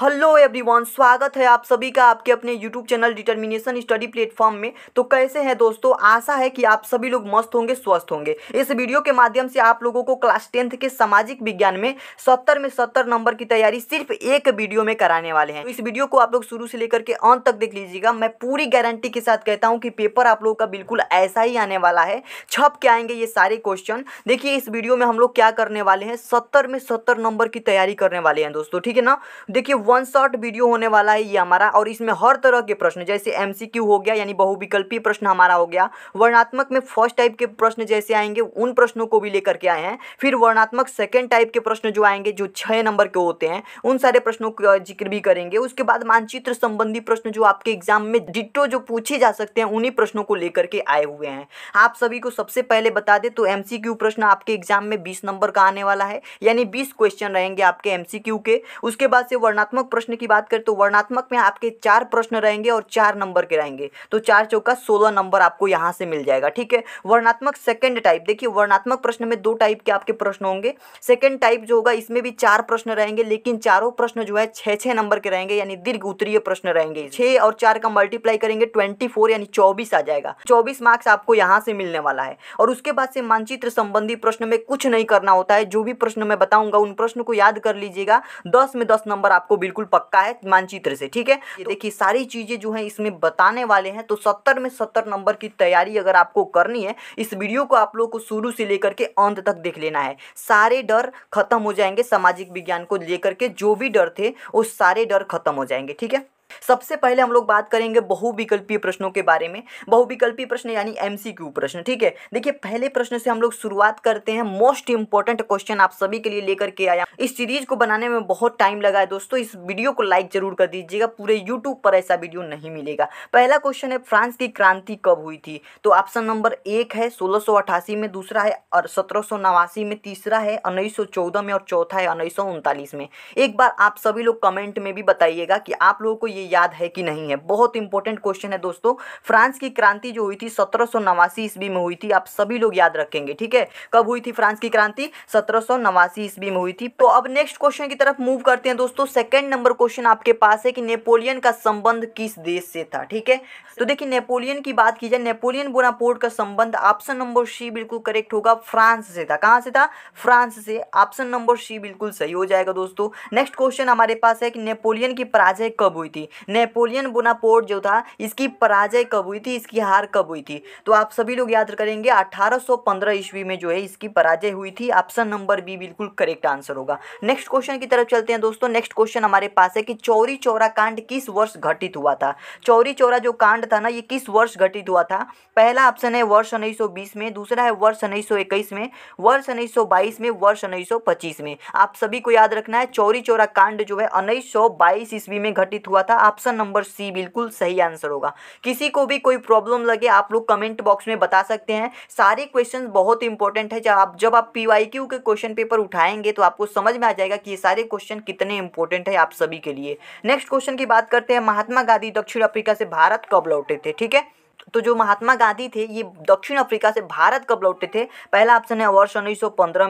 hello everyone स्वागत है आप सभी का आपके अपने YouTube channel determination study platform में तो कैसे हैं दोस्तों आशा है कि आप सभी लोग मस्त होंगे स्वस्थ होंगे इस वीडियो के माध्यम से आप लोगों को क्लास टेंथ के सामाजिक विज्ञान में सत्तर में सत्तर नंबर की तैयारी सिर्फ एक वीडियो में कराने वाले हैं तो इस वीडियो को आप लोग शुरू से लेकर के अंत तक देख लीजिएगा मैं पूरी गारंटी के साथ कहता हूँ कि पेपर आप लोगों का बिल्कुल ऐसा ही आने वाला है छप के आएंगे ये सारे क्वेश्चन देखिए इस वीडियो में हम लोग क्या करने वाले हैं सत्तर में सत्तर नंबर की तैयारी करने वाले हैं दोस्तों ठीक है ना देखिए वन शॉट वीडियो होने वाला है ये हमारा और इसमें हर तरह के प्रश्न जैसे एमसीक्यू हो गया यानी बहुविकल्पी प्रश्न हमारा हो गया वर्णात्मक में फर्स्ट टाइप के प्रश्न जैसे आएंगे उन प्रश्नों को भी लेकर के आए हैं फिर वर्णात्मक सेकेंड टाइप के प्रश्न जो आएंगे जो छः नंबर के होते हैं उन सारे प्रश्नों का जिक्र भी करेंगे उसके बाद मानचित्र संबंधी प्रश्न जो आपके एग्जाम में डिटो जो पूछे जा सकते हैं उन्हीं प्रश्नों को लेकर के आए हुए हैं आप सभी को सबसे पहले बता दें तो एमसीक्यू प्रश्न आपके एग्जाम में बीस नंबर का आने वाला है यानी बीस क्वेश्चन रहेंगे आपके एमसीक्यू के उसके बाद से वर्णात्मक वर्णात्मक प्रश्न की बात करें तो वर्णात्मक में आपके चार प्रश्न रहेंगे और चार नंबर के रहेंगे तो चार चौका सोलह नंबर आपको यहाँ से मिल जाएगा ठीक है वर्णात्मक सेकेंड टाइप देखिए वर्णात्मक प्रश्न में दो टाइप के आपके प्रश्न होंगे सेकेंड टाइप जो होगा इसमें भी चार प्रश्न रहेंगे लेकिन चारों प्रश्न जो है छः छः नंबर के रहेंगे यानी दीर्घ उत्तरीय प्रश्न रहेंगे छः और चार का मल्टीप्लाई करेंगे ट्वेंटी यानी चौबीस आ जाएगा चौबीस मार्क्स आपको यहाँ से मिलने वाला है और उसके बाद से मानचित्र संबंधी प्रश्न में कुछ नहीं करना होता है जो भी प्रश्न मैं बताऊंगा उन प्रश्न को याद कर लीजिएगा दस में दस नंबर आपको बिल्कुल पक्का है मानचित्र से ठीक है तो देखिए सारी चीज़ें जो है इसमें बताने वाले हैं तो सत्तर में सत्तर नंबर की तैयारी अगर आपको करनी है इस वीडियो को आप लोग को शुरू से लेकर के अंत तक देख लेना है सारे डर खत्म हो जाएंगे सामाजिक विज्ञान को लेकर के जो भी डर थे वो सारे डर खत्म हो जाएंगे ठीक है सबसे पहले हम लोग बात करेंगे बहुविकल्पीय प्रश्नों के बारे में बहुविकल्पीय प्रश्न यानी एमसीक्यू प्रश्न ठीक है देखिए पहले प्रश्न से हम लोग शुरुआत करते हैं मोस्ट इंपॉर्टेंट क्वेश्चन आप सभी के लिए लेकर के आया इस सीरीज को बनाने में बहुत टाइम लगा है दोस्तों इस वीडियो को लाइक जरूर कर दीजिएगा पूरे यूट्यूब पर ऐसा वीडियो नहीं मिलेगा पहला क्वेश्चन है फ्रांस की क्रांति कब हुई थी तो ऑप्शन नंबर एक है सोलह में दूसरा है और सत्रह में तीसरा है उन्नीस में और चौथा है उन्नीस में एक बार आप सभी लोग कमेंट में भी बताइएगा कि आप लोगों को ये याद है कि नहीं है बहुत इंपॉर्टेंट क्वेश्चन है दोस्तों फ्रांस की क्रांति जो हुई थी सत्रह ईस्वी में हुई थी आप सभी लोग याद रखेंगे ठीक है कब हुई थी फ्रांस की क्रांति सत्रह ईस्वी में हुई थी तो अब नेक्स्ट क्वेश्चन की तरफ मूव करते हैं दोस्तों सेकेंड नंबर क्वेश्चन आपके पास है कि नेपोलियन का संबंध किस देश से था ठीक है तो देखिए नेपोलियन की बात की जाए नेपोलियन बोनापोर्ट का संबंध ऑप्शन नंबर सी बिल्कुल करेक्ट होगा फ्रांस से था कहां से था फ्रांस से ऑप्शन नंबर सी बिल्कुल सही हो जाएगा दोस्तों नेक्स्ट क्वेश्चन हमारे पास है कि नेपोलियन की पराजय कब हुई थी थी नेपोलियन बोनापोर्ट जो था इसकी पराजय कब हुई थी इसकी हार कब हुई थी तो आप सभी लोग याद करेंगे 1815 ईस्वी में जो है इसकी पराजय हुई थी ऑप्शन नंबर बी बिल्कुल करेक्ट आंसर होगा नेक्स्ट क्वेश्चन की तरफ चलते हैं दोस्तों नेक्स्ट क्वेश्चन हमारे पास है कि चौरी चौरा कांड किस वर्ष घटित हुआ था चौरी चौरा जो कांड था ना ये किस वर्ष घटित हुआ था पहला ऑप्शन है वर्ष उन्नीस में दूसरा है वर्ष उन्नीस में वर्ष उन्नीस में वर्ष उन्नीस में आप सभी को याद रखना है चौरी चौरा कांड जो है उन्नीस ईस्वी में घटित हुआ था का ऑप्शन नंबर सी बिल्कुल सही आंसर होगा किसी को भी कोई प्रॉब्लम लगे आप लोग कमेंट बॉक्स में बता सकते हैं सारे क्वेश्चन बहुत इंपॉर्टेंट है जब आप जब आप पी के क्वेश्चन पेपर उठाएंगे तो आपको समझ में आ जाएगा कि ये सारे क्वेश्चन कितने इंपॉर्टेंट है आप सभी के लिए नेक्स्ट क्वेश्चन की बात करते हैं महात्मा गांधी दक्षिण अफ्रीका से भारत कब लौटे थे ठीक है तो जो महात्मा गांधी थे ये दक्षिण अफ्रीका से भारत कब लौटे थे पहला ऑप्शन है वर्ष उन्नीस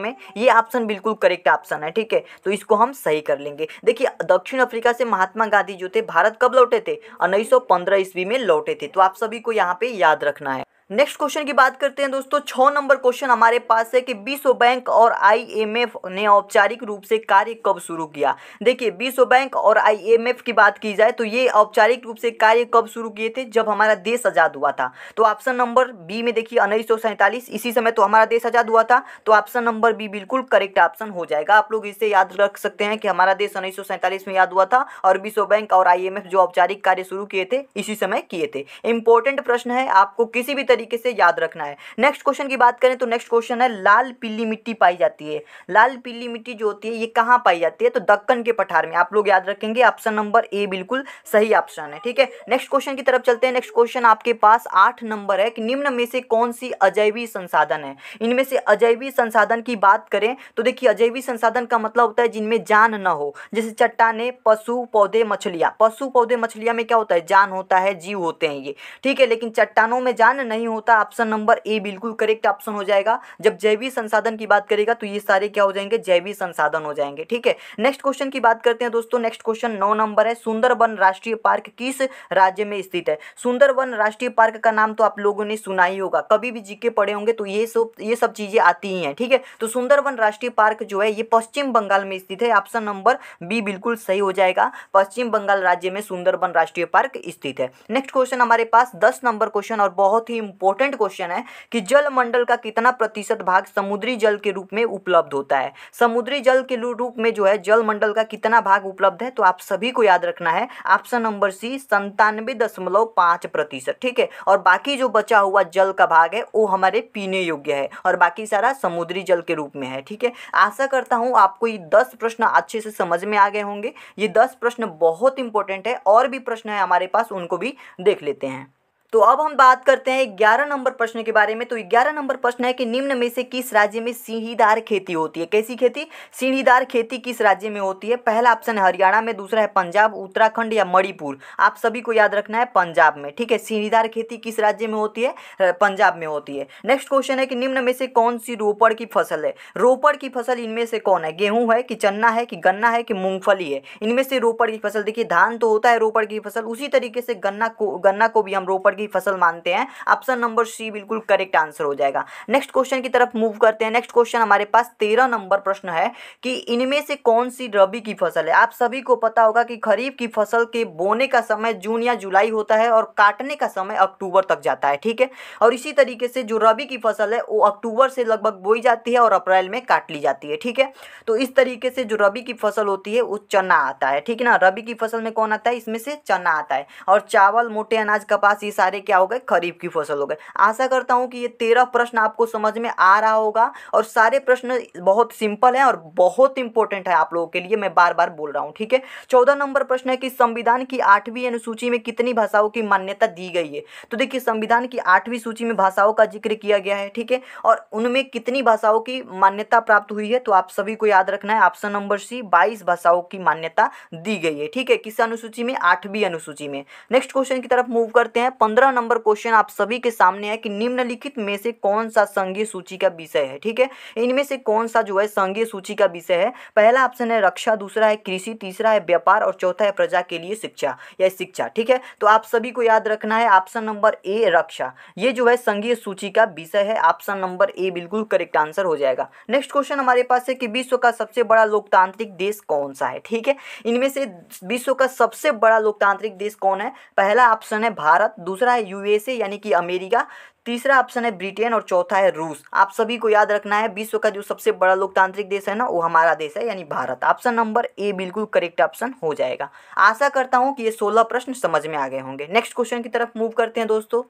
में ये ऑप्शन बिल्कुल करेक्ट ऑप्शन है ठीक है तो इसको हम सही कर लेंगे देखिए दक्षिण अफ्रीका से महात्मा गांधी जो थे भारत कब लौटे थे उन्नीस सौ ईस्वी में लौटे थे तो आप सभी को यहाँ पे याद रखना है नेक्स्ट क्वेश्चन की बात करते हैं दोस्तों छः नंबर क्वेश्चन हमारे पास है कि विश्व बैंक और आईएमएफ ने औपचारिक रूप से कार्य कब शुरू किया देखिए विश्व बैंक और आईएमएफ की बात की जाए तो ये औपचारिक रूप से कार्य कब शुरू किए थे जब हमारा देश आज़ाद हुआ था तो ऑप्शन नंबर बी में देखिए उन्नीस इसी समय तो हमारा देश आज़ाद हुआ था तो ऑप्शन नंबर बी बिल्कुल करेक्ट ऑप्शन हो जाएगा आप लोग इसे याद रख सकते हैं कि हमारा देश उन्नीस में याद हुआ था और विश्व बैंक और आई जो औपचारिक कार्य शुरू किए थे इसी समय किए थे इंपॉर्टेंट प्रश्न है आपको किसी भी तरीके से याद रखना है नेक्स्ट क्वेश्चन की बात करें तो नेक्स्ट क्वेश्चन है लाल पीली मिट्टी पाई जाती है लाल पीली मिट्टी जो होती है ये कहाँ पाई जाती है तो दक्कन के पठार में आप लोग याद रखेंगे ऑप्शन नंबर ए बिल्कुल सही ऑप्शन है ठीक है नेक्स्ट क्वेश्चन की तरफ चलते हैं नेक्स्ट क्वेश्चन आपके पास आठ नंबर है कि निम्न में से कौन सी अजैवी संसाधन है इनमें से अजैवी संसाधन की बात करें तो देखिए अजैवी संसाधन का मतलब होता है जिनमें जान न हो जैसे चट्टाने पशु पौधे मछलियाँ पशु पौधे मछलियाँ में क्या होता है जान होता है जीव होते हैं ये ठीक है लेकिन चट्टानों में जान नहीं नहीं होता ऑप्शन नंबर ए बिल्कुल करेक्ट ऑप्शन हो जाएगा जब जैविक संसाधन की बात करेगा तो ये सारे क्या हो जाएंगे जैविक संसाधन हो जाएंगे ठीक है नेक्स्ट क्वेश्चन की बात करते हैं दोस्तों नेक्स्ट क्वेश्चन नौ नंबर है सुंदरबन राष्ट्रीय पार्क किस राज्य में स्थित है सुंदरबन राष्ट्रीय पार्क का नाम तो आप लोगों ने सुना ही होगा कभी भी जीके पड़े होंगे तो ये सब ये सब चीज़ें आती ही है ठीक है तो सुंदरबन राष्ट्रीय पार्क जो है ये पश्चिम बंगाल में स्थित है ऑप्शन नंबर बी बिल्कुल सही हो जाएगा पश्चिम बंगाल राज्य में सुंदरबन राष्ट्रीय पार्क स्थित है नेक्स्ट क्वेश्चन हमारे पास दस नंबर क्वेश्चन और बहुत ही इंपॉर्टेंट क्वेश्चन है कि जल मंडल का कितना प्रतिशत भाग समुद्री जल के रूप में उपलब्ध होता है समुद्री जल के रूप में जो है जल मंडल का कितना भाग उपलब्ध है तो आप सभी को याद रखना है ऑप्शन नंबर सी संतानवे दशमलव पाँच प्रतिशत ठीक है और बाकी जो बचा हुआ जल का भाग है वो हमारे पीने योग्य है और बाकी सारा समुद्री जल के रूप में है ठीक है आशा करता हूं आपको ये दस प्रश्न अच्छे से समझ में आ गए होंगे ये दस प्रश्न बहुत इंपॉर्टेंट है और भी प्रश्न है हमारे पास उनको भी देख लेते हैं तो अब हम बात करते हैं ग्यारह नंबर प्रश्न के बारे में तो ग्यारह नंबर प्रश्न है कि निम्न में से किस राज्य में सीढ़ीदार खेती होती है कैसी खेती सीढ़ीदार खेती किस राज्य में होती है पहला ऑप्शन है हरियाणा में दूसरा है पंजाब उत्तराखंड या मणिपुर आप सभी को याद रखना है पंजाब में ठीक है सीढ़ीदार खेती किस राज्य में होती है पंजाब में होती है नेक्स्ट क्वेश्चन है कि निम्न में से कौन सी रोपड़ की फसल है रोपड़ की फसल इनमें से कौन है गेहूं है कि चन्ना है कि गन्ना है कि मूंगफली है इनमें से रोपड़ की फसल देखिए धान तो होता है रोपड़ की फसल उसी तरीके से गन्ना को गन्ना को भी हम रोपड़ की ही फसल मानते हैं ऑप्शन नंबर सी बिल्कुल करेक्ट आंसर हो जाएगा नेक्स्ट क्वेश्चन की तरफ मूव करते हैं नेक्स्ट क्वेश्चन हमारे पास तेरह नंबर प्रश्न है कि इनमें से कौन सी रबी की फसल है आप सभी को पता होगा कि खरीफ की फसल के बोने का समय जून या जुलाई होता है और काटने का समय अक्टूबर तक जाता है ठीक है और इसी तरीके से जो रबी की फसल है वो अक्टूबर से लगभग बोई जाती है और अप्रैल में काट ली जाती है ठीक है तो इस तरीके से जो रबी की फसल होती है वो चना आता है ठीक है ना रबी की फसल में कौन आता है इसमें से चना आता है और चावल मोटे अनाज कपास ये सारे क्या हो गए खरीफ की फसल हो गए आशा करता हूँ कि ये तेरह प्रश्न आपको समझ में आ रहा होगा और सारे प्रश्न बहुत सिंपल हैं और बहुत इंपॉर्टेंट है आप लोगों के लिए मैं बार बार बोल रहा हूँ ठीक है चौदह नंबर प्रश्न है कि संविधान की आठवीं अनुसूची में कितनी भाषाओं की मान्यता दी गई है तो देखिए संविधान की आठवीं सूची में भाषाओं का जिक्र किया गया है ठीक है और उनमें कितनी भाषाओं की मान्यता प्राप्त हुई है तो आप सभी को याद रखना है ऑप्शन नंबर सी बाईस भाषाओं की मान्यता दी गई है ठीक है किस अनुसूची में आठवीं अनुसूची में नेक्स्ट क्वेश्चन की तरफ मूव करते हैं पंद्रह नंबर क्वेश्चन आप सभी के सामने है कि निम्नलिखित में से कौन सा संघीय सूची का विषय है ठीक है इनमें से कौन सा जो है संघीय सूची का विषय है पहला ऑप्शन है रक्षा दूसरा है कृषि तीसरा है व्यापार और चौथा है प्रजा के लिए शिक्षा या शिक्षा ठीक है तो आप सभी को याद रखना है ऑप्शन नंबर ए रक्षा ये जो है संघीय सूची का विषय है ऑप्शन नंबर ए बिल्कुल करेक्ट आंसर हो जाएगा नेक्स्ट क्वेश्चन हमारे पास है कि विश्व का सबसे बड़ा लोकतांत्रिक देश कौन सा है ठीक है इनमें से विश्व का सबसे बड़ा लोकतांत्रिक देश कौन है पहला ऑप्शन है भारत दूसरा दूसरा है यूएसए यानी कि अमेरिका तीसरा ऑप्शन है ब्रिटेन और चौथा है रूस आप सभी को याद रखना है विश्व का जो सबसे बड़ा लोकतांत्रिक देश है ना वो हमारा देश है यानी भारत ऑप्शन नंबर ए बिल्कुल करेक्ट ऑप्शन हो जाएगा आशा करता हूँ कि ये सोलह प्रश्न समझ में आ गए होंगे नेक्स्ट क्वेश्चन की तरफ मूव करते हैं दोस्तों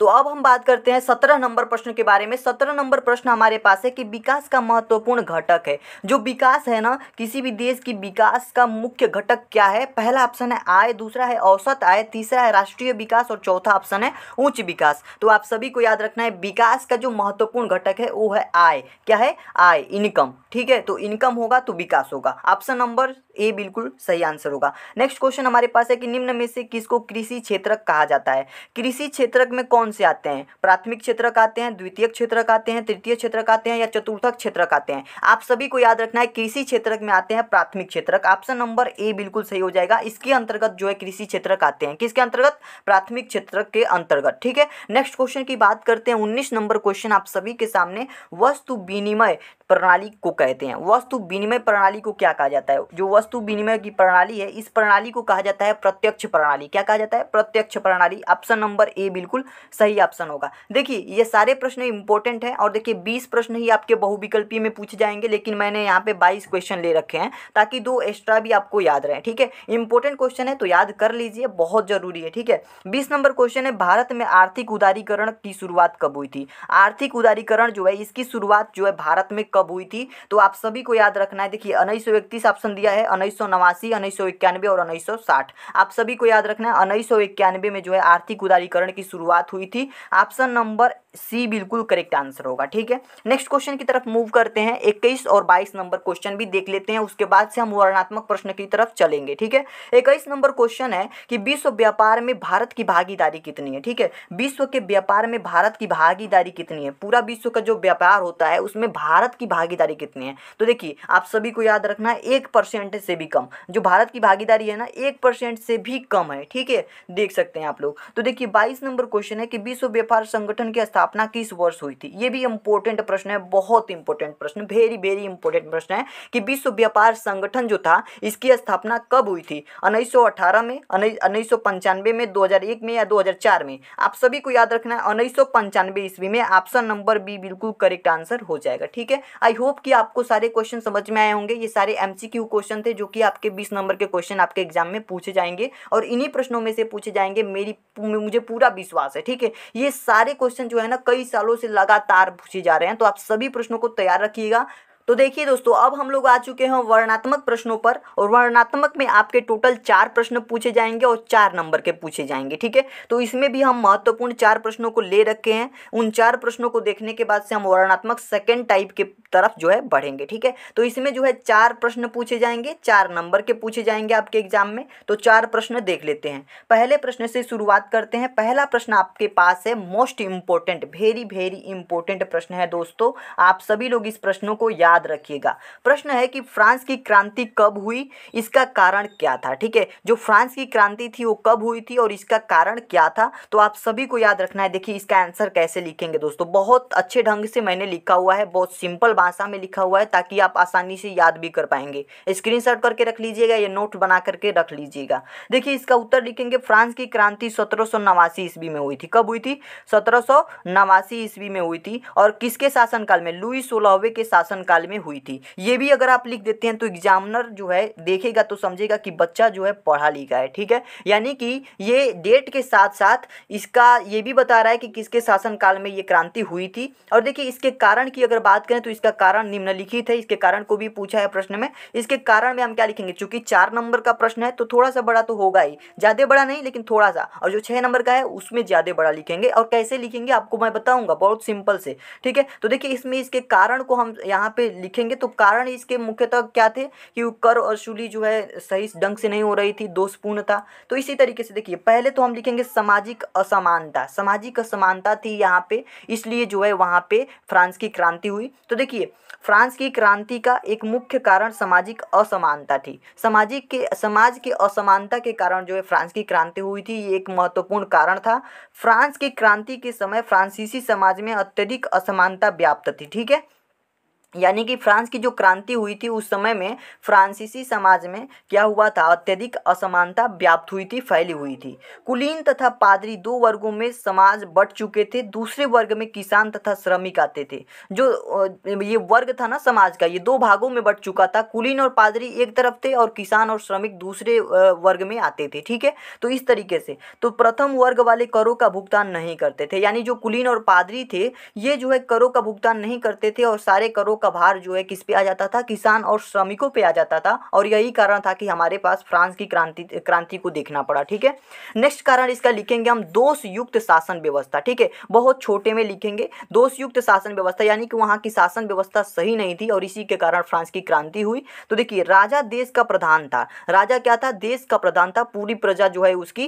तो अब हम बात करते हैं सत्रह नंबर प्रश्न के बारे में सत्रह नंबर प्रश्न हमारे पास है कि विकास का महत्वपूर्ण घटक है जो विकास है ना किसी भी देश की विकास का मुख्य घटक क्या है पहला ऑप्शन है आय दूसरा है औसत आय तीसरा है राष्ट्रीय विकास और चौथा ऑप्शन है उच्च विकास तो आप सभी को याद रखना है विकास का जो महत्वपूर्ण घटक है वो है आय क्या है आय इनकम ठीक है तो इनकम होगा तो विकास होगा ऑप्शन नंबर ए बिल्कुल सही आंसर होगा नेक्स्ट क्वेश्चन हमारे पास है कि निम्न में से किसको कृषि क्षेत्र कहा जाता है कृषि क्षेत्र में कौन क्रम से आते हैं प्राथमिक क्षेत्रक आते हैं द्वितीय क्षेत्रक आते हैं तृतीय क्षेत्रक आते हैं या चतुर्थक क्षेत्रक आते हैं आप सभी को याद रखना है कृषि क्षेत्र में आते हैं प्राथमिक क्षेत्र ऑप्शन नंबर ए बिल्कुल सही हो जाएगा इसके अंतर्गत जो है कृषि क्षेत्र आते हैं किसके अंतर्गत प्राथमिक क्षेत्र के अंतर्गत ठीक है नेक्स्ट क्वेश्चन की बात करते हैं उन्नीस नंबर क्वेश्चन आप सभी के सामने वस्तु विनिमय प्रणाली को कहते हैं वस्तु विनिमय प्रणाली को क्या कहा जाता है जो वस्तु विनिमय की प्रणाली है इस प्रणाली को कहा जाता है प्रत्यक्ष प्रणाली क्या कहा जाता है प्रत्यक्ष प्रणाली ऑप्शन नंबर ए बिल्कुल सही ऑप्शन होगा देखिए ये सारे प्रश्न इंपॉर्टेंट हैं और देखिए बीस प्रश्न ही आपके बहुविकल्पी में पूछे जाएंगे लेकिन मैंने यहाँ पे बाईस क्वेश्चन ले रखे हैं ताकि दो एक्स्ट्रा भी आपको याद रहे ठीक है इंपॉर्टेंट क्वेश्चन है तो याद कर लीजिए बहुत ज़रूरी है ठीक है बीस नंबर क्वेश्चन है भारत में आर्थिक उदारीकरण की शुरुआत कब हुई थी आर्थिक उदारीकरण जो है इसकी शुरुआत जो है भारत में कब कब हुई थी तो आप सभी को याद रखना है देखिए उन्नीस ऑप्शन दिया है उन्नीस सौ नवासी उन्नीस सौ इक्यानवे और उन्नीस सौ साठ आप सभी को याद रखना है उन्नीस सौ इक्यानवे में जो है आर्थिक उदारीकरण की शुरुआत हुई थी ऑप्शन नंबर सी बिल्कुल करेक्ट आंसर होगा ठीक है नेक्स्ट क्वेश्चन की तरफ मूव करते हैं इक्कीस और बाईस नंबर क्वेश्चन भी देख लेते हैं उसके बाद से हम वर्णात्मक प्रश्न की तरफ चलेंगे ठीक है इक्कीस नंबर क्वेश्चन है कि विश्व व्यापार में भारत की भागीदारी कितनी है ठीक है विश्व के व्यापार में भारत की भागीदारी कितनी है पूरा विश्व का जो व्यापार होता है उसमें भारत की भागीदारी कितनी है तो देखिए आप सभी को याद रखना है एक परसेंट से भी कम जो भारत की भागीदारी है ना एक परसेंट से भी कम है ठीक है देख सकते हैं आप लोग तो देखिए बाईस नंबर क्वेश्चन है कि विश्व व्यापार संगठन के स्थापना स्थापना किस वर्ष हुई थी ये भी इंपॉर्टेंट प्रश्न है बहुत इंपॉर्टेंट प्रश्न वेरी वेरी इंपॉर्टेंट प्रश्न है कि विश्व व्यापार संगठन जो था इसकी स्थापना कब हुई थी उन्नीस में उन्नीस में दो में या दो में आप सभी को याद रखना है उन्नीस ईस्वी में ऑप्शन नंबर बी बिल्कुल करेक्ट आंसर हो जाएगा ठीक है आई होप कि आपको सारे क्वेश्चन समझ में आए होंगे ये सारे एम क्वेश्चन थे जो कि आपके बीस नंबर के क्वेश्चन आपके एग्जाम में पूछे जाएंगे और इन्हीं प्रश्नों में से पूछे जाएंगे मेरी मुझे पूरा विश्वास है ठीक है ये सारे क्वेश्चन जो है ना कई सालों से लगातार पूछे जा रहे हैं तो आप सभी प्रश्नों को तैयार रखिएगा तो देखिए दोस्तों अब हम लोग आ चुके हैं वर्णात्मक प्रश्नों पर और वर्णात्मक में आपके टोटल चार प्रश्न पूछे जाएंगे और चार नंबर के पूछे जाएंगे ठीक है तो इसमें भी हम महत्वपूर्ण चार प्रश्नों को ले रखे हैं उन चार प्रश्नों को देखने के बाद से हम वर्णात्मक सेकेंड टाइप के तरफ जो है बढ़ेंगे ठीक है तो इसमें जो है चार प्रश्न पूछे जाएंगे चार नंबर के पूछे जाएंगे आपके एग्जाम में तो चार प्रश्न देख लेते हैं पहले प्रश्न से शुरुआत करते हैं पहला प्रश्न आपके पास है most important very very important प्रश्न है दोस्तों आप सभी लोग इस प्रश्नों को याद याद रखिएगा प्रश्न है कि फ्रांस की क्रांति कब हुई इसका कारण क्या था ठीक है जो फ्रांस की क्रांति थी वो कब हुई थी और इसका कारण क्या था तो आप सभी को याद रखना है देखिए इसका आंसर कैसे लिखेंगे दोस्तों बहुत अच्छे ढंग से मैंने लिखा हुआ है बहुत सिंपल भाषा में लिखा हुआ है ताकि आप आसानी से याद भी कर पाएंगे स्क्रीन करके रख लीजिएगा या नोट बना करके रख लीजिएगा देखिए इसका उत्तर लिखेंगे फ्रांस की क्रांति सत्रह ईस्वी में हुई थी कब हुई थी सत्रह ईस्वी में हुई थी और किसके शासनकाल में लुई सोलहवे के शासनकाल साल में हुई थी ये भी अगर आप लिख देते हैं तो एग्जामिनर जो है देखेगा तो समझेगा कि बच्चा जो है पढ़ा लिखा है ठीक है यानी कि ये डेट के साथ साथ इसका ये भी बता रहा है कि किसके शासनकाल में ये क्रांति हुई थी और देखिए इसके कारण की अगर बात करें तो इसका कारण निम्नलिखित है इसके कारण को भी पूछा है प्रश्न में इसके कारण में हम क्या लिखेंगे चूंकि चार नंबर का प्रश्न है तो थोड़ा सा बड़ा तो होगा ही ज़्यादा बड़ा नहीं लेकिन थोड़ा सा और जो छह नंबर का है उसमें ज़्यादा बड़ा लिखेंगे और कैसे लिखेंगे आपको मैं बताऊंगा बहुत सिंपल से ठीक है तो देखिए इसमें इसके कारण को हम यहाँ पे लिखेंगे तो कारण इसके मुख्यतः क्या थे कि कर वसूली जो है सही ढंग से नहीं हो रही थी दोषपूर्ण था तो इसी तरीके से देखिए पहले तो हम लिखेंगे सामाजिक असमानता सामाजिक असमानता थी यहाँ पे इसलिए जो है वहाँ पे फ्रांस की क्रांति हुई तो देखिए फ्रांस की क्रांति का एक मुख्य कारण सामाजिक असमानता थी सामाजिक के समाज के असमानता के कारण जो है फ्रांस की क्रांति हुई थी ये एक महत्वपूर्ण कारण था फ्रांस की क्रांति के समय फ्रांसीसी समाज में अत्यधिक असमानता व्याप्त थी ठीक है यानी कि फ्रांस की जो क्रांति हुई थी उस समय में फ्रांसीसी समाज में क्या हुआ था अत्यधिक असमानता व्याप्त हुई थी फैली हुई थी कुलीन तथा पादरी दो वर्गों में समाज बट चुके थे दूसरे वर्ग में किसान तथा श्रमिक आते थे जो ये वर्ग था ना समाज का ये दो भागों में बट चुका था कुलीन और पादरी एक तरफ थे और किसान और श्रमिक दूसरे वर्ग में आते थे ठीक है तो इस तरीके से तो प्रथम वर्ग वाले करों का भुगतान नहीं करते थे यानी जो कुलीन और पादरी थे ये जो है करों का भुगतान नहीं करते थे और सारे करों का भार जो है किस पे आ जाता था किसान और श्रमिकों पे आ जाता था और यही कारण था कि हमारे पास फ्रांस की क्रांति क्रांति को देखना पड़ा ठीक है नेक्स्ट कारण इसका लिखेंगे हम दोष युक्त शासन व्यवस्था ठीक है बहुत छोटे में लिखेंगे दोष युक्त शासन व्यवस्था यानी कि वहाँ की शासन व्यवस्था सही नहीं थी और इसी के कारण फ्रांस की क्रांति हुई तो देखिए राजा देश का प्रधान था राजा क्या था देश का प्रधान था पूरी प्रजा जो है उसकी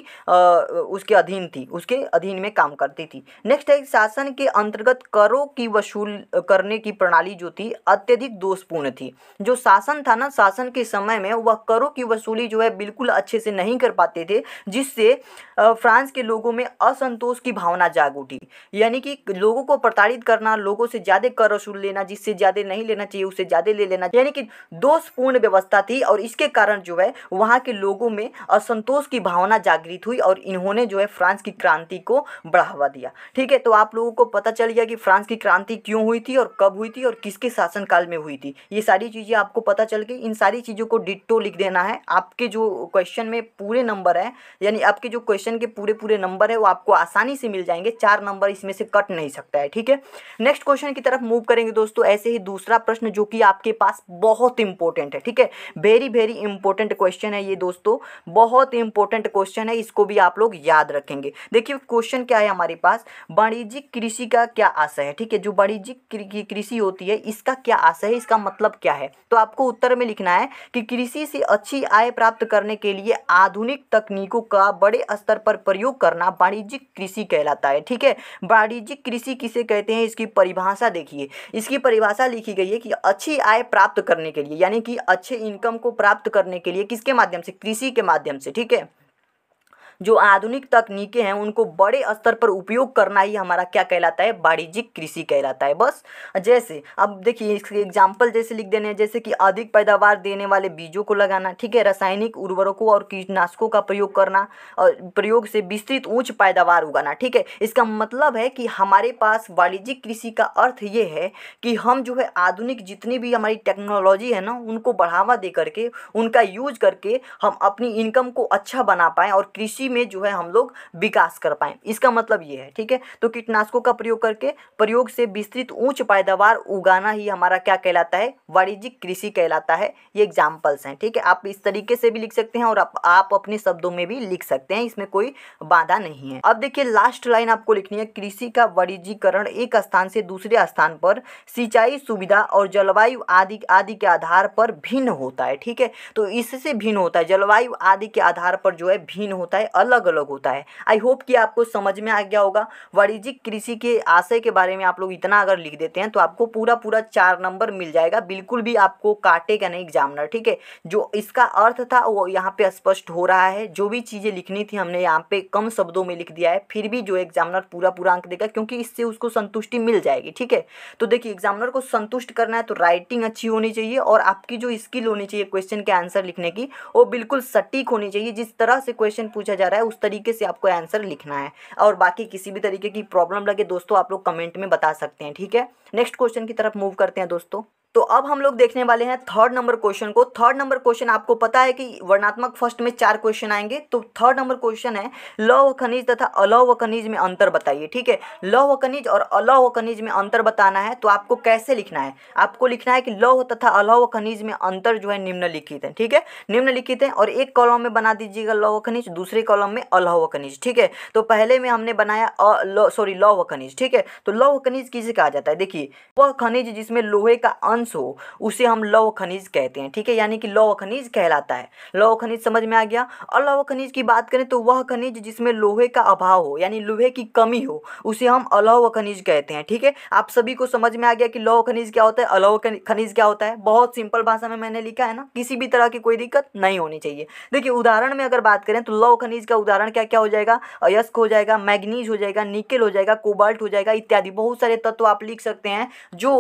उसके अधीन थी उसके अधीन में काम करती थी नेक्स्ट है शासन के अंतर्गत करों की वसूल करने की प्रणाली जो थी थी अत्यधिक दोषपूर्ण थी जो शासन था ना शासन के समय में वह करों की वसूली जो है बिल्कुल अच्छे से नहीं कर पाते थे जिससे फ्रांस के लोगों में असंतोष की भावना जाग उठी यानी कि लोगों को प्रताड़ित करना लोगों से ज़्यादा कर वसूल लेना जिससे ज़्यादा नहीं लेना चाहिए उससे ज़्यादा ले लेना यानी कि दोषपूर्ण व्यवस्था थी और इसके कारण जो है वहाँ के लोगों में असंतोष की भावना जागृत हुई और इन्होंने जो है फ्रांस की क्रांति को बढ़ावा दिया ठीक है तो आप लोगों को पता चल गया कि फ्रांस की क्रांति क्यों हुई थी और कब हुई थी और किसके शासनकाल में हुई थी ये सारी चीज़ें आपको पता चल गई इन सारी चीज़ों को डिट्टो लिख देना है आपके जो क्वेश्चन में पूरे नंबर है यानी आपके जो क्वेश्चन के पूरे पूरे नंबर है वो आपको आसानी से मिल जाएंगे चार नंबर इसमें से कट नहीं सकता है ठीक है नेक्स्ट क्वेश्चन की तरफ मूव करेंगे दोस्तों ऐसे ही दूसरा प्रश्न जो कि आपके पास बहुत इंपॉर्टेंट है ठीक है वेरी वेरी इंपॉर्टेंट क्वेश्चन है ये दोस्तों बहुत इंपॉर्टेंट क्वेश्चन है इसको भी आप लोग याद रखेंगे देखिए क्वेश्चन क्या है हमारे पास वाणिज्यिक कृषि का क्या आशय है ठीक है जो वाणिज्यिक कृषि होती है इस इसका क्या आशय है इसका मतलब क्या है तो आपको उत्तर में लिखना है कि कृषि से अच्छी आय प्राप्त करने के लिए आधुनिक तकनीकों का बड़े स्तर पर प्रयोग करना वाणिज्यिक कृषि कहलाता है ठीक है वाणिज्यिक कृषि किसे कहते हैं इसकी परिभाषा देखिए इसकी परिभाषा लिखी गई है कि अच्छी आय प्राप्त करने के लिए यानी कि अच्छे इनकम को प्राप्त करने के लिए किसके माध्यम से कृषि के माध्यम से ठीक है जो आधुनिक तकनीकें हैं उनको बड़े स्तर पर उपयोग करना ही हमारा क्या कहलाता है वाणिज्यिक कृषि कहलाता है बस जैसे अब देखिए इसके एग्जाम्पल जैसे लिख देने हैं जैसे कि अधिक पैदावार देने वाले बीजों को लगाना ठीक है रासायनिक उर्वरकों और कीटनाशकों का प्रयोग करना और प्रयोग से विस्तृत ऊंच पैदावार उगाना ठीक है इसका मतलब है कि हमारे पास वाणिज्यिक कृषि का अर्थ ये है कि हम जो है आधुनिक जितनी भी हमारी टेक्नोलॉजी है ना उनको बढ़ावा दे करके उनका यूज करके हम अपनी इनकम को अच्छा बना पाएँ और कृषि में जो है हम लोग विकास कर पाएँ इसका मतलब ये है ठीक है तो कीटनाशकों का प्रयोग करके प्रयोग से विस्तृत ऊंच पैदावार उगाना ही हमारा क्या कहलाता है वाणिज्यिक कृषि कहलाता है ये एग्जाम्पल्स हैं ठीक है आप इस तरीके से भी लिख सकते हैं और आप, आप अपने शब्दों में भी लिख सकते हैं इसमें कोई बाधा नहीं है अब देखिए लास्ट लाइन आपको लिखनी है कृषि का वाणिज्यकरण एक स्थान से दूसरे स्थान पर सिंचाई सुविधा और जलवायु आदि आदि के आधार पर भिन्न होता है ठीक है तो इससे भिन्न होता है जलवायु आदि के आधार पर जो है भिन्न होता है अलग अलग होता है आई होप कि आपको समझ में आ गया होगा वाणिज्यिक कृषि के आशय के बारे में आप लोग इतना अगर लिख देते हैं तो आपको पूरा पूरा चार नंबर मिल जाएगा बिल्कुल भी आपको काटेगा नहीं एग्जामिनर ठीक है जो इसका अर्थ था वो यहाँ पे स्पष्ट हो रहा है जो भी चीज़ें लिखनी थी हमने यहाँ पे कम शब्दों में लिख दिया है फिर भी जो एग्जामिनर पूरा पूरा अंक देगा क्योंकि इससे उसको संतुष्टि मिल जाएगी ठीक है तो देखिए एग्जामिनर को संतुष्ट करना है तो राइटिंग अच्छी होनी चाहिए और आपकी जो स्किल होनी चाहिए क्वेश्चन के आंसर लिखने की वो बिल्कुल सटीक होनी चाहिए जिस तरह से क्वेश्चन पूछा जा रहा है उस तरीके से आपको आंसर लिखना है और बाकी किसी भी तरीके की प्रॉब्लम लगे दोस्तों आप लोग कमेंट में बता सकते हैं ठीक है नेक्स्ट क्वेश्चन की तरफ मूव करते हैं दोस्तों तो अब हम लोग देखने वाले हैं थर्ड नंबर क्वेश्चन को थर्ड नंबर क्वेश्चन आपको पता है कि वर्णात्मक फर्स्ट में चार क्वेश्चन आएंगे तो थर्ड नंबर क्वेश्चन है ल खनिज तथा अलव खनिज में अंतर बताइए ठीक है लव खनिज और अलव खनिज में अंतर बताना है तो आपको कैसे लिखना है आपको लिखना है कि लव तथा अलव खनिज में अंतर जो है निम्नलिखित है ठीक है निम्नलिखित है और एक कॉलम में बना दीजिएगा लव व खनिज दूसरे कॉलम में अलव खनिज ठीक है तो पहले में हमने बनाया सॉरी लव व खनिज ठीक है तो लव व खनिज किसे कहा जाता है देखिए वह खनिज जिसमें लोहे का अंश अंश हो उसे हम लौह खनिज कहते हैं ठीक है यानी कि लौह खनिज कहलाता है लौह खनिज समझ में आ गया और लौह खनिज की बात करें तो वह खनिज जिसमें लोहे का अभाव हो यानी लोहे की कमी हो उसे हम अलौह खनिज कहते हैं ठीक है आप सभी को समझ में आ गया कि लौह खनिज क्या होता है अलौह खनिज क्या होता है बहुत सिंपल भाषा में मैंने लिखा है ना किसी भी तरह की कोई दिक्कत नहीं होनी चाहिए देखिए उदाहरण में अगर बात करें तो लौह खनिज का उदाहरण क्या क्या हो जाएगा अयस्क हो जाएगा मैग्नीज हो जाएगा निकेल हो जाएगा कोबाल्ट हो जाएगा इत्यादि बहुत सारे तत्व आप लिख सकते हैं जो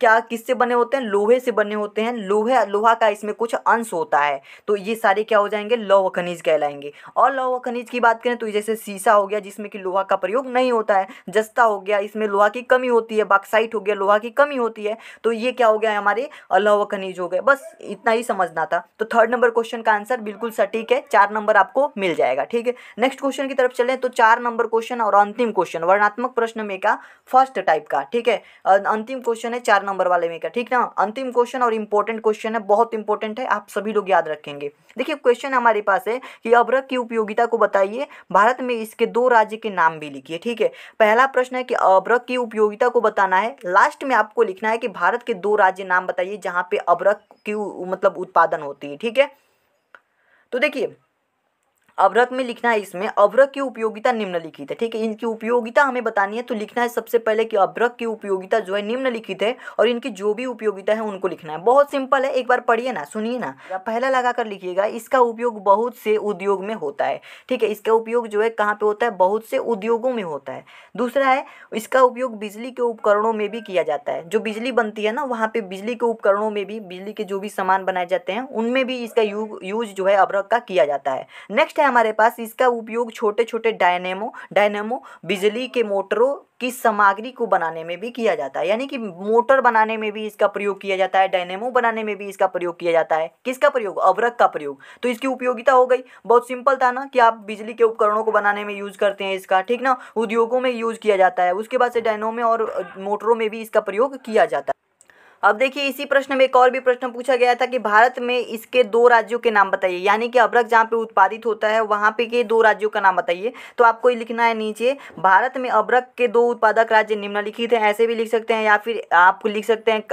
क्या किससे बने होते होते हैं लोहे से बने होते हैं लोहे लोहा का इसमें कुछ अंश होता है तो ये सारे क्या हो जाएंगे लौह खनिज कहलाएंगे और लौह खनिज की बात करें तो जैसे शीशा हो गया जिसमें कि लोहा का प्रयोग नहीं होता है जस्ता हो गया इसमें लोहा की कमी होती है बाक्साइट हो गया लोहा की कमी होती है तो ये क्या हो गया हमारे लौह खनिज हो गए बस इतना ही समझना था तो थर्ड नंबर क्वेश्चन का आंसर बिल्कुल सटीक है चार नंबर आपको मिल जाएगा ठीक है नेक्स्ट क्वेश्चन की तरफ चलें तो चार नंबर क्वेश्चन और अंतिम क्वेश्चन वर्णात्मक प्रश्न में का फर्स्ट टाइप का ठीक है अंतिम क्वेश्चन है चार नंबर वाले में का ठीक है ना अंतिम क्वेश्चन और इंपॉर्टेंट क्वेश्चन है बहुत इंपॉर्टेंट है आप सभी लोग याद रखेंगे देखिए क्वेश्चन हमारे पास है कि अभ्रक की उपयोगिता को बताइए भारत में इसके दो राज्य के नाम भी लिखिए ठीक है पहला प्रश्न है कि अभ्रक की उपयोगिता को बताना है लास्ट में आपको लिखना है कि भारत के दो राज्य नाम बताइए जहाँ पे अभ्रक की मतलब उत्पादन होती है ठीक है तो देखिए अवरक में लिखना है इसमें अवरक की उपयोगिता निम्नलिखित है ठीक है इनकी उपयोगिता हमें बतानी है तो लिखना है सबसे पहले कि अवरक की उपयोगिता जो है निम्नलिखित है और इनकी जो भी उपयोगिता है उनको लिखना है बहुत सिंपल है एक बार पढ़िए ना सुनिए ना पहला लगा कर लिखिएगा इसका उपयोग बहुत से उद्योग में होता है ठीक है इसका उपयोग जो है कहाँ पर होता है बहुत से उद्योगों में होता है दूसरा है इसका उपयोग बिजली के उपकरणों में भी किया जाता है जो बिजली बनती है ना वहाँ पर बिजली के उपकरणों में भी बिजली के जो भी सामान बनाए जाते हैं उनमें भी इसका यूज जो है अवरक का किया जाता है नेक्स्ट है हमारे पास इसका उपयोग छोटे छोटे डायनेमो डायनेमो बिजली के मोटरों की सामग्री को बनाने में भी किया जाता है यानी कि मोटर बनाने में भी इसका प्रयोग किया जाता है डायनेमो बनाने में भी इसका प्रयोग किया जाता है किसका प्रयोग अवरक का प्रयोग तो इसकी उपयोगिता हो गई बहुत सिंपल था ना कि आप बिजली के उपकरणों को बनाने में यूज़ करते हैं इसका ठीक ना उद्योगों में यूज़ किया जाता है उसके बाद से डायनो में और मोटरों में भी इसका प्रयोग किया जाता है अब देखिए इसी प्रश्न में एक और भी प्रश्न पूछा गया था कि भारत में इसके दो राज्यों के नाम बताइए यानी कि अभ्रक जहाँ पे उत्पादित होता है वहाँ पे के दो राज्यों का नाम बताइए तो आपको लिखना है नीचे भारत में अभ्रक के दो उत्पादक राज्य निम्नलिखित हैं ऐसे भी लिख सकते हैं या फिर आप लिख सकते हैं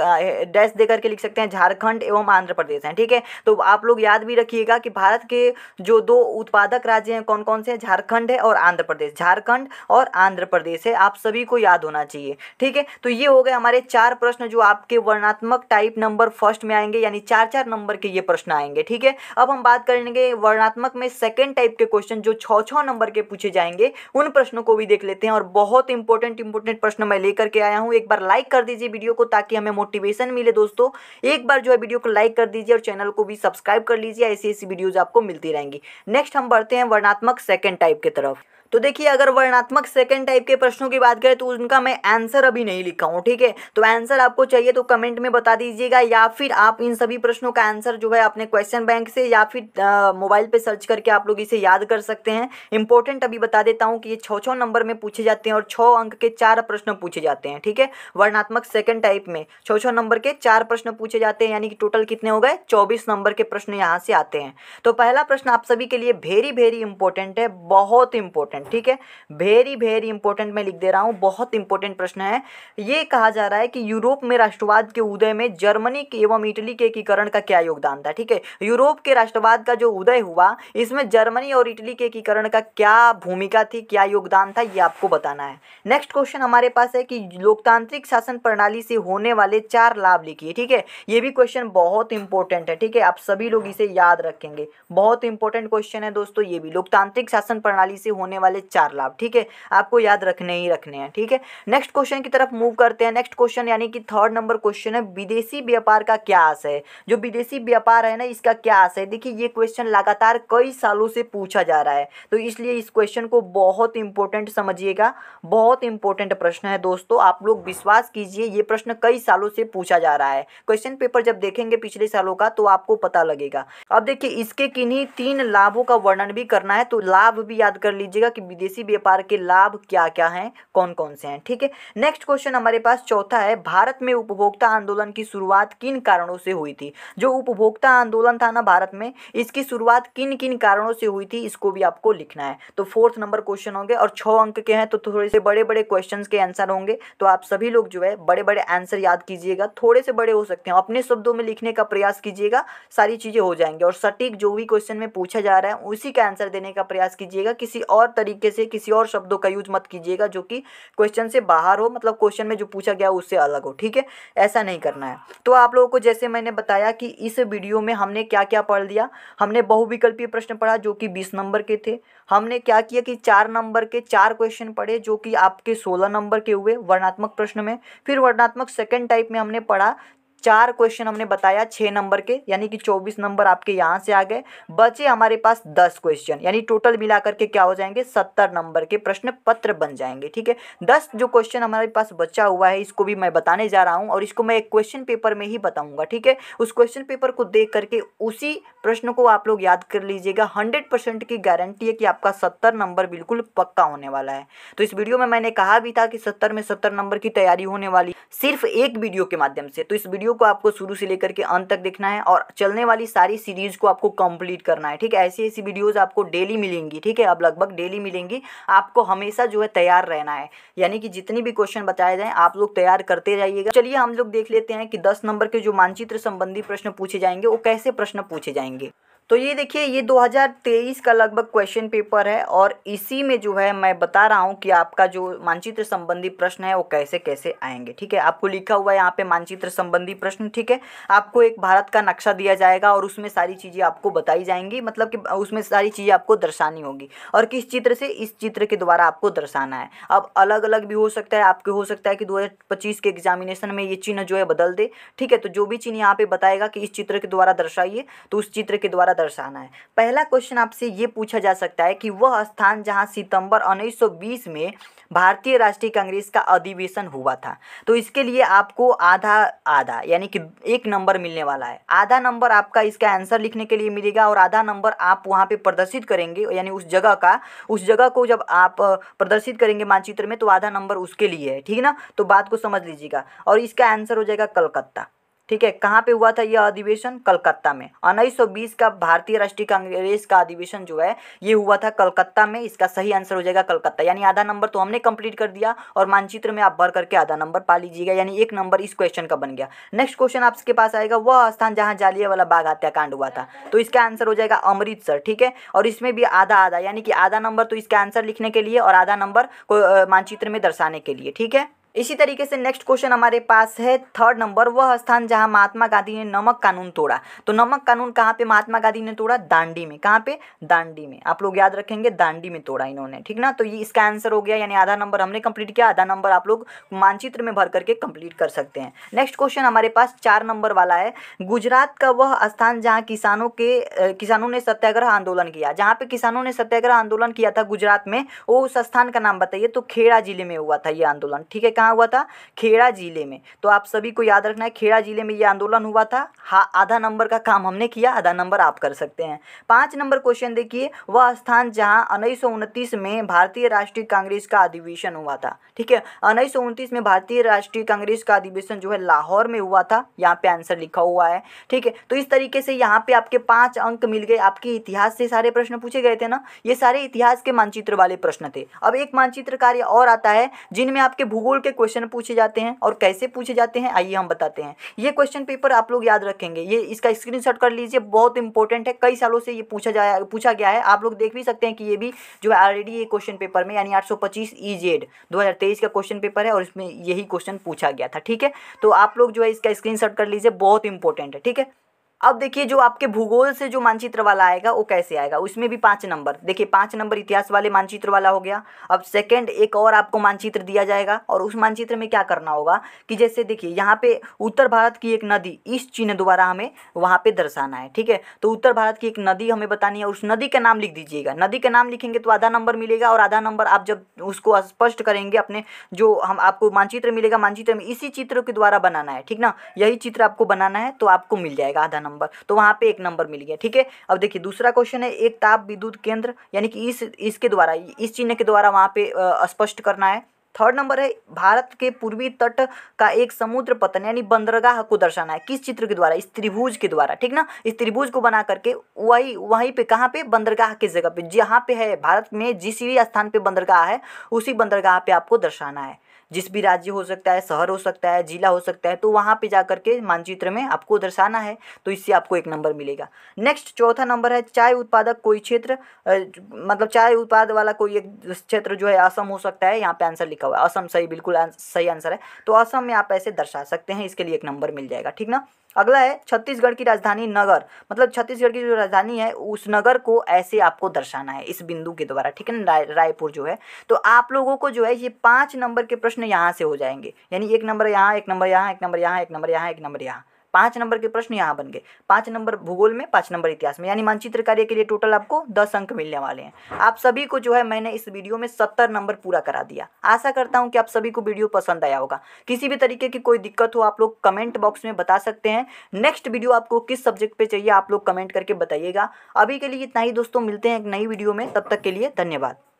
डैश दे करके लिख सकते हैं झारखंड एवं आंध्र प्रदेश हैं ठीक है तो आप लोग याद भी रखिएगा कि भारत के जो दो उत्पादक राज्य हैं कौन कौन से हैं झारखंड है और आंध्र प्रदेश झारखंड और आंध्र प्रदेश है आप सभी को याद होना चाहिए ठीक है तो ये हो गए हमारे चार प्रश्न जो आपके वर्णात्मक टाइप नंबर फर्स्ट में आएंगे यानी चार चार नंबर के ये प्रश्न आएंगे ठीक है अब हम बात करेंगे वर्णात्मक में सेकेंड टाइप के क्वेश्चन जो छः छः नंबर के पूछे जाएंगे उन प्रश्नों को भी देख लेते हैं और बहुत इंपॉर्टेंट इंपॉर्टेंट प्रश्न मैं लेकर के आया हूँ एक बार लाइक कर दीजिए वीडियो को ताकि हमें मोटिवेशन मिले दोस्तों एक बार जो है वीडियो को लाइक कर दीजिए और चैनल को भी सब्सक्राइब कर लीजिए ऐसी ऐसी वीडियोज आपको मिलती रहेंगी नेक्स्ट हम बढ़ते हैं वर्णात्मक सेकेंड टाइप की तरफ तो देखिए अगर वर्णात्मक सेकंड टाइप के प्रश्नों की बात करें तो उनका मैं आंसर अभी नहीं लिखा हूँ ठीक है तो आंसर आपको चाहिए तो कमेंट में बता दीजिएगा या फिर आप इन सभी प्रश्नों का आंसर जो है अपने क्वेश्चन बैंक से या फिर मोबाइल पर सर्च करके आप लोग इसे याद कर सकते हैं इंपॉर्टेंट अभी बता देता हूँ कि ये छः छः नंबर में पूछे जाते हैं और छः अंक के चार प्रश्न पूछे जाते हैं ठीक है वर्णात्मक सेकेंड टाइप में छः छः नंबर के चार प्रश्न पूछे जाते हैं यानी कि टोटल कितने हो गए चौबीस नंबर के प्रश्न यहाँ से आते हैं तो पहला प्रश्न आप सभी के लिए वेरी वेरी इंपॉर्टेंट है बहुत इंपॉर्टेंट इंपॉर्टेंट ठीक है वेरी वेरी इंपॉर्टेंट मैं लिख दे रहा हूँ बहुत इंपॉर्टेंट प्रश्न है ये कहा जा रहा है कि यूरोप में राष्ट्रवाद के उदय में जर्मनी एवं इटली के एकीकरण का क्या योगदान था ठीक है यूरोप के राष्ट्रवाद का जो उदय हुआ इसमें जर्मनी और इटली के एकीकरण का क्या भूमिका थी क्या योगदान था ये आपको बताना है नेक्स्ट क्वेश्चन हमारे पास है कि लोकतांत्रिक शासन प्रणाली से होने वाले चार लाभ लिखिए ठीक है ये भी क्वेश्चन बहुत इंपॉर्टेंट है ठीक है आप सभी लोग इसे याद रखेंगे बहुत इंपॉर्टेंट क्वेश्चन है दोस्तों ये भी लोकतांत्रिक शासन प्रणाली से होने वाले वाले चार लाभ ठीक है आपको याद रखने ही रखने हैं ठीक है नेक्स्ट क्वेश्चन की तरफ मूव करते हैं नेक्स्ट क्वेश्चन यानी कि थर्ड नंबर क्वेश्चन है विदेशी व्यापार का क्या आश है जो विदेशी व्यापार है ना इसका क्या आश है देखिए ये क्वेश्चन लगातार कई सालों से पूछा जा रहा है तो इसलिए इस क्वेश्चन को बहुत इंपॉर्टेंट समझिएगा बहुत इंपॉर्टेंट प्रश्न है दोस्तों आप लोग विश्वास कीजिए ये प्रश्न कई सालों से पूछा जा रहा है क्वेश्चन पेपर जब देखेंगे पिछले सालों का तो आपको पता लगेगा अब देखिए इसके किन्हीं तीन लाभों का वर्णन भी करना है तो लाभ भी याद कर लीजिएगा कि विदेशी व्यापार के लाभ क्या क्या हैं कौन कौन से हैं ठीक है नेक्स्ट क्वेश्चन हमारे पास चौथा है भारत में उपभोक्ता आंदोलन की शुरुआत किन कारणों से हुई थी जो उपभोक्ता आंदोलन था ना भारत में इसकी शुरुआत किन किन कारणों से हुई थी इसको भी आपको लिखना है तो फोर्थ नंबर क्वेश्चन होंगे और छः अंक के हैं तो थोड़े से बड़े बड़े क्वेश्चन के आंसर होंगे तो आप सभी लोग जो है बड़े बड़े आंसर याद कीजिएगा थोड़े से बड़े हो सकते हैं अपने शब्दों में लिखने का प्रयास कीजिएगा सारी चीज़ें हो जाएंगी और सटीक जो भी क्वेश्चन में पूछा जा रहा है उसी का आंसर देने का प्रयास कीजिएगा किसी और तरीके से किसी और शब्दों का यूज मत कीजिएगा जो कि क्वेश्चन से बाहर हो मतलब क्वेश्चन में जो पूछा गया उससे अलग हो ठीक है ऐसा नहीं करना है तो आप लोगों को जैसे मैंने बताया कि इस वीडियो में हमने क्या क्या पढ़ लिया हमने बहुविकल्पीय प्रश्न पढ़ा जो कि बीस नंबर के थे हमने क्या किया कि चार नंबर के चार क्वेश्चन पढ़े जो कि आपके सोलह नंबर के हुए वर्णात्मक प्रश्न में फिर वर्णात्मक सेकेंड टाइप में हमने पढ़ा चार क्वेश्चन हमने बताया छः नंबर के यानी कि चौबीस नंबर आपके यहाँ से आ गए बचे हमारे पास दस क्वेश्चन यानी टोटल मिला करके क्या हो जाएंगे सत्तर नंबर के प्रश्न पत्र बन जाएंगे ठीक है दस जो क्वेश्चन हमारे पास बचा हुआ है इसको भी मैं बताने जा रहा हूँ और इसको मैं एक क्वेश्चन पेपर में ही बताऊँगा ठीक है उस क्वेश्चन पेपर को देख करके उसी प्रश्न को आप लोग याद कर लीजिएगा हंड्रेड परसेंट की गारंटी है कि आपका सत्तर नंबर बिल्कुल पक्का होने वाला है तो इस वीडियो में मैंने कहा भी था कि सत्तर में सत्तर नंबर की तैयारी होने वाली सिर्फ एक वीडियो के माध्यम से तो इस वीडियो वीडियो को आपको शुरू से लेकर के अंत तक देखना है और चलने वाली सारी सीरीज़ को आपको कंप्लीट करना है ठीक है ऐसी ऐसी वीडियोज़ आपको डेली मिलेंगी ठीक है अब लगभग डेली मिलेंगी आपको हमेशा जो है तैयार रहना है यानी कि जितनी भी क्वेश्चन बताए जाए आप लोग तैयार करते जाइएगा चलिए हम लोग देख लेते हैं कि दस नंबर के जो मानचित्र संबंधी प्रश्न पूछे जाएंगे वो कैसे प्रश्न पूछे जाएंगे तो ये देखिए ये 2023 का लगभग क्वेश्चन पेपर है और इसी में जो है मैं बता रहा हूँ कि आपका जो मानचित्र संबंधी प्रश्न है वो कैसे कैसे आएंगे ठीक है आपको लिखा हुआ है यहाँ पे मानचित्र संबंधी प्रश्न ठीक है आपको एक भारत का नक्शा दिया जाएगा और उसमें सारी चीज़ें आपको बताई जाएंगी मतलब कि उसमें सारी चीज़ें आपको दर्शानी होगी और किस चित्र से इस चित्र के द्वारा आपको दर्शाना है अब अलग अलग भी हो सकता है आपके हो सकता है कि दो के एग्जामिनेशन में ये चिन्ह जो है बदल दे ठीक है तो जो भी चिन्ह यहाँ पर बताएगा कि इस चित्र के द्वारा दर्शाइए तो उस चित्र के द्वारा दर्शाना है पहला क्वेश्चन आपसे ये पूछा जा सकता है कि वह स्थान जहां सितंबर 1920 में भारतीय राष्ट्रीय कांग्रेस का अधिवेशन हुआ था तो इसके लिए आपको आधा आधा यानी कि एक नंबर मिलने वाला है आधा नंबर आपका इसका आंसर लिखने के लिए मिलेगा और आधा नंबर आप वहाँ पर प्रदर्शित करेंगे यानी उस जगह का उस जगह को जब आप प्रदर्शित करेंगे मानचित्र में तो आधा नंबर उसके लिए है ठीक है ना तो बात को समझ लीजिएगा और इसका आंसर हो जाएगा कलकत्ता ठीक है कहाँ पे हुआ था यह अधिवेशन कलकत्ता में उन्नीस सौ बीस का भारतीय राष्ट्रीय कांग्रेस का अधिवेशन जो है ये हुआ था कलकत्ता में इसका सही आंसर हो जाएगा कलकत्ता यानी आधा नंबर तो हमने कंप्लीट कर दिया और मानचित्र में आप भर करके आधा नंबर पा लीजिएगा यानी एक नंबर इस क्वेश्चन का बन गया नेक्स्ट क्वेश्चन आपके पास आएगा वह स्थान जहाँ जालिया वाला बाघ हत्याकांड हुआ था तो इसका आंसर हो जाएगा अमृतसर ठीक है और इसमें भी आधा आधा यानी कि आधा नंबर तो इसका आंसर लिखने के लिए और आधा नंबर को मानचित्र में दर्शाने के लिए ठीक है इसी तरीके से नेक्स्ट क्वेश्चन हमारे पास है थर्ड नंबर वह स्थान जहां महात्मा गांधी ने नमक कानून तोड़ा तो नमक कानून कहाँ पे महात्मा गांधी ने तोड़ा दांडी में कहाँ पे दांडी में आप लोग याद रखेंगे दांडी में तोड़ा इन्होंने ठीक ना तो ये इसका आंसर हो गया यानी आधा नंबर हमने कंप्लीट किया आधा नंबर आप लोग मानचित्र में भर करके कंप्लीट कर सकते हैं नेक्स्ट क्वेश्चन हमारे पास चार नंबर वाला है गुजरात का वह स्थान जहाँ किसानों के किसानों ने सत्याग्रह आंदोलन किया जहाँ पे किसानों ने सत्याग्रह आंदोलन किया था गुजरात में वो उस स्थान का नाम बताइए तो खेड़ा जिले में हुआ था ये आंदोलन ठीक है कहाँ हुआ था खेड़ा ज़िले में तो आप सभी को याद रखना है खेड़ा ज़िले में ये आंदोलन हुआ था हा आधा नंबर का काम हमने किया आधा नंबर आप कर सकते हैं पाँच नंबर क्वेश्चन देखिए वह स्थान जहाँ उन्नीस में भारतीय राष्ट्रीय कांग्रेस का अधिवेशन हुआ था ठीक है उन्नीस में भारतीय राष्ट्रीय कांग्रेस का अधिवेशन जो है लाहौर में हुआ था यहाँ पे आंसर लिखा हुआ है ठीक है तो इस तरीके से यहाँ पे आपके पाँच अंक मिल गए आपके इतिहास से सारे प्रश्न पूछे गए थे ना ये सारे इतिहास के मानचित्र वाले प्रश्न थे अब एक मानचित्र कार्य और आता है जिनमें आपके भूगोल के क्वेश्चन पूछे जाते हैं और कैसे पूछे जाते हैं आइए हम बताते हैं ये क्वेश्चन पेपर आप लोग याद रखेंगे ये इसका स्क्रीन कर लीजिए बहुत इंपॉर्टेंट है कई सालों से ये पूछा जाया पूछा गया है आप लोग देख भी सकते हैं कि ये भी जो है ऑलरेडी ये क्वेश्चन पेपर में यानी आठ सौ पच्चीस ई e जेड दो हज़ार तेईस का क्वेश्चन पेपर है और इसमें यही क्वेश्चन पूछा गया था ठीक है तो आप लोग जो है इसका स्क्रीन कर लीजिए बहुत इंपॉर्टेंट है ठीक है अब देखिए जो आपके भूगोल से जो मानचित्र वाला आएगा वो कैसे आएगा उसमें भी पांच नंबर देखिए पांच नंबर इतिहास वाले मानचित्र वाला हो गया अब सेकंड एक और आपको मानचित्र दिया जाएगा और उस मानचित्र में क्या करना होगा कि जैसे देखिए यहाँ पे उत्तर भारत की एक नदी इस चिन्ह द्वारा हमें वहाँ पर दर्शाना है ठीक है तो उत्तर भारत की एक नदी हमें बतानी है उस नदी का नाम लिख दीजिएगा नदी का नाम लिखेंगे तो आधा नंबर मिलेगा और आधा नंबर आप जब उसको स्पष्ट करेंगे अपने जो हम आपको मानचित्र मिलेगा मानचित्र में इसी चित्र के द्वारा बनाना है ठीक ना यही चित्र आपको बनाना है तो आपको मिल जाएगा आधा नंबर तो वहाँ पे एक नंबर मिल गया ठीक है अब देखिए दूसरा क्वेश्चन है एक ताप विद्युत केंद्र यानी कि इस इसके द्वारा इस चिन्ह के द्वारा वहाँ पे स्पष्ट करना है थर्ड नंबर है भारत के पूर्वी तट का एक समुद्र पतन यानी बंदरगाह को दर्शाना है किस चित्र के द्वारा इस त्रिभुज के द्वारा ठीक ना इस त्रिभुज को बना करके वही वहीं पे कहाँ पे बंदरगाह किस जगह पे जहाँ पे है भारत में जिस भी स्थान पे बंदरगाह है उसी बंदरगाह पे आपको दर्शाना है जिस भी राज्य हो सकता है शहर हो सकता है ज़िला हो सकता है तो वहाँ पे जा करके के मानचित्र में आपको दर्शाना है तो इससे आपको एक नंबर मिलेगा नेक्स्ट चौथा नंबर है चाय उत्पादक कोई क्षेत्र मतलब चाय उत्पाद वाला कोई एक क्षेत्र जो है असम हो सकता है यहाँ पे आंसर लिखा हुआ है असम सही बिल्कुल सही आंसर है तो असम में आप ऐसे दर्शा सकते हैं इसके लिए एक नंबर मिल जाएगा ठीक ना अगला है छत्तीसगढ़ की राजधानी नगर मतलब छत्तीसगढ़ की जो राजधानी है उस नगर को ऐसे आपको दर्शाना है इस बिंदु के द्वारा ठीक है ना रायपुर जो है तो आप लोगों को जो है ये पाँच नंबर के प्रश्न यहाँ से हो जाएंगे यानी एक नंबर यहाँ एक नंबर यहाँ एक नंबर यहाँ एक नंबर यहाँ एक नंबर यहाँ पांच नंबर के प्रश्न यहाँ बन गए पांच नंबर भूगोल में पांच नंबर इतिहास में यानी मानचित्र कार्य के लिए टोटल आपको दस अंक मिलने वाले हैं आप सभी को जो है मैंने इस वीडियो में सत्तर नंबर पूरा करा दिया आशा करता हूँ कि आप सभी को वीडियो पसंद आया होगा किसी भी तरीके की कोई दिक्कत हो आप लोग कमेंट बॉक्स में बता सकते हैं नेक्स्ट वीडियो आपको किस सब्जेक्ट पर चाहिए आप लोग कमेंट करके बताइएगा अभी के लिए इतना ही दोस्तों मिलते हैं एक नई वीडियो में तब तक के लिए धन्यवाद